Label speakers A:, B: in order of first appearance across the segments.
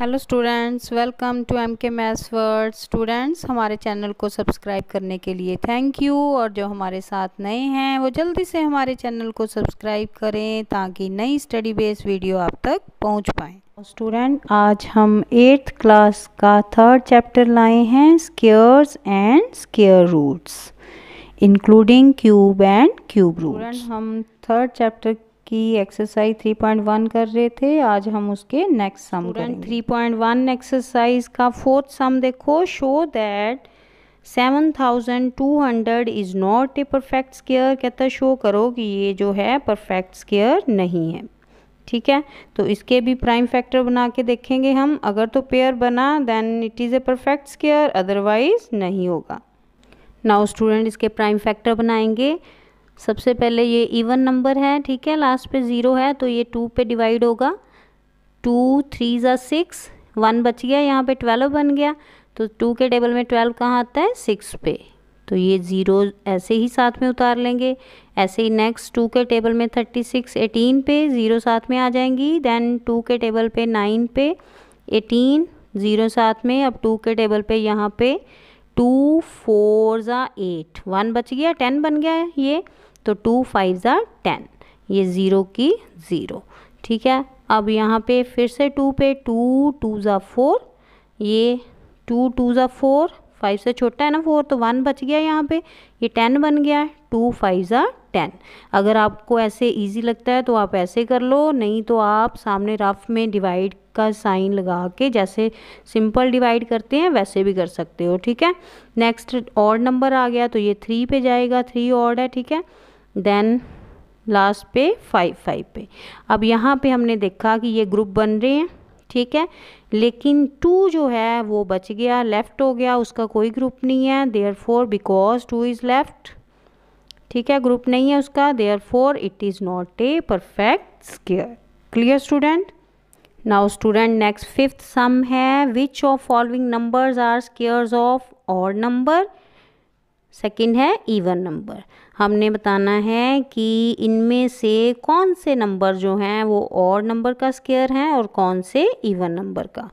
A: hello students welcome to M K maths world students हमारे channel को subscribe करने के लिए थैंक यू और जो हमारे साथ नए हैं वो जल्दी से हमारे चैनल को सब्सक्राइब करें ताकि नई स्टडी बेस्ड वीडियो आप तक पहुंच पाए स्टूडेंट आज हम एट्थ क्लास का थर्ड चैप्टर लाए हैं squares and square roots including cube and cube root हम थर्ड चैप्टर की एक्सरसाइज 3.1 कर रहे थे आज हम उसके नेक्स्ट सम करेंगे 3.1 एक्सरसाइज का फोर्थ सम देखो show that 7200 is not a perfect square कहता शो करो कि ये जो है परफेक्ट स्केयर नहीं है ठीक है तो इसके भी प्राइम फैक्टर बना के देखेंगे हम अगर तो पेयर बना then it is a perfect square otherwise नहीं होगा नाउ स्टूडेंट इसके प्राइम फैक्टर बनाएंगे सबसे पहले ये इवन नंबर है ठीक है लास्ट पे ज़ीरो है तो ये टू पे डिवाइड होगा टू थ्री ज़ा सिक्स वन बच गया यहाँ पे ट्वेल्व बन गया तो टू के टेबल में ट्वेल्व कहाँ आता है सिक्स पे तो ये ज़ीरो ऐसे ही साथ में उतार लेंगे ऐसे ही नेक्स्ट टू के टेबल में थर्टी सिक्स एटीन पे ज़ीरो साथ में आ जाएंगी देन टू के टेबल पे नाइन पे एटीन ज़ीरो साथ में अब टू के टेबल पे यहाँ पे टू फोर ज़ा एट वन बच गया टेन बन गया ये तो टू फाइव ज़ार टेन ये ज़ीरो की ज़ीरो ठीक है अब यहाँ पे फिर से टू पे टू टू ज़ा फोर ये टू टू ज़ा फोर फाइव से छोटा है ना फोर तो वन बच गया यहाँ पे ये टेन बन गया है टू फाइव ज़ा टेन अगर आपको ऐसे इजी लगता है तो आप ऐसे कर लो नहीं तो आप सामने रफ में डिवाइड का साइन लगा के जैसे सिंपल डिवाइड करते हैं वैसे भी कर सकते हो ठीक है नेक्स्ट ऑड नंबर आ गया तो ये थ्री पे जाएगा थ्री ऑड है ठीक है देन लास्ट पे फाइव फाइव पे अब यहाँ पे हमने देखा कि ये ग्रुप बन रहे हैं ठीक है लेकिन टू जो है वो बच गया लेफ़्ट हो गया उसका कोई ग्रुप नहीं है therefore because two is left ठीक है ग्रुप नहीं है उसका therefore it is not a perfect square clear student now student next fifth sum है which of following numbers are squares of और नंबर सेकंड है even number हमने बताना है कि इनमें से कौन से नंबर जो हैं वो और नंबर का स्केयर हैं और कौन से इवन नंबर का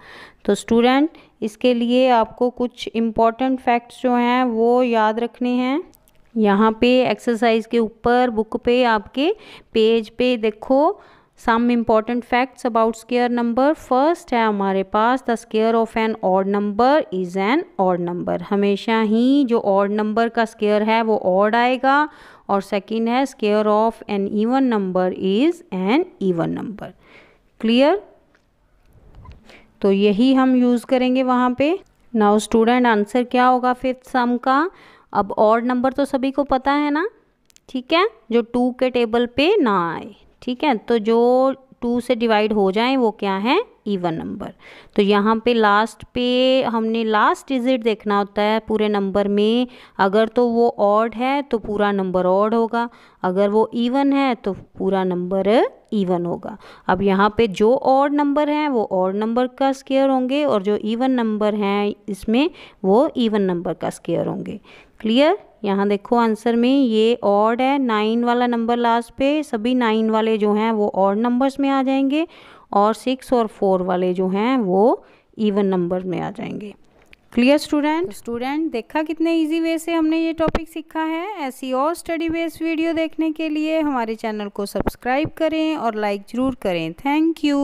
A: तो स्टूडेंट इसके लिए आपको कुछ इम्पॉर्टेंट फैक्ट्स जो हैं वो याद रखने हैं यहाँ पे एक्सरसाइज के ऊपर बुक पे आपके पेज पे देखो some important facts about square number first है हमारे पास the square of an odd number is an odd number हमेशा ही जो ऑड नंबर का स्केयर है वो ऑड आएगा और सेकेंड है square of an even number is an even number clear तो यही हम यूज़ करेंगे वहाँ पे नाउ स्टूडेंट आंसर क्या होगा फिफ्थ सम का अब ऑड नंबर तो सभी को पता है ना ठीक है जो टू के टेबल पे ना आए ठीक है तो जो टू से डिवाइड हो जाएं वो क्या हैं इवन नंबर तो यहाँ पे लास्ट पे हमने लास्ट डिजिट देखना होता है पूरे नंबर में अगर तो वो ऑड है तो पूरा नंबर ऑड होगा अगर वो इवन है तो पूरा नंबर इवन होगा अब यहाँ पे जो ऑड नंबर हैं वो ऑड नंबर का स्केयर होंगे और जो इवन नंबर हैं इसमें वो इवन नंबर का स्केयर होंगे क्लियर यहाँ देखो आंसर में ये ऑड है नाइन वाला नंबर लास्ट पे सभी नाइन वाले जो हैं वो ऑड नंबर्स में आ जाएंगे और सिक्स और फोर वाले जो हैं वो इवन नंबर में आ जाएंगे क्लियर स्टूडेंट स्टूडेंट देखा कितने इजी वे से हमने ये टॉपिक सीखा है ऐसी और स्टडी बेस्ड वीडियो देखने के लिए हमारे चैनल को सब्सक्राइब करें और लाइक ज़रूर करें थैंक यू